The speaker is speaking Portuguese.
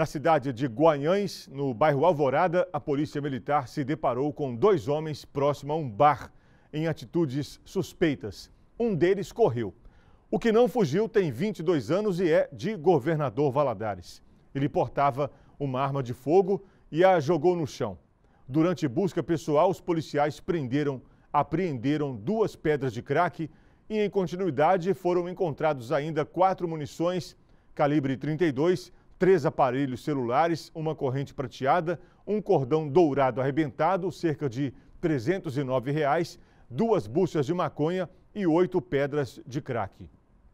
Na cidade de Guanhães, no bairro Alvorada, a polícia militar se deparou com dois homens próximo a um bar, em atitudes suspeitas. Um deles correu. O que não fugiu tem 22 anos e é de governador Valadares. Ele portava uma arma de fogo e a jogou no chão. Durante busca pessoal, os policiais prenderam, apreenderam duas pedras de crack e, em continuidade, foram encontrados ainda quatro munições calibre 32 três aparelhos celulares, uma corrente prateada, um cordão dourado arrebentado, cerca de R$ reais, duas buchas de maconha e oito pedras de crack.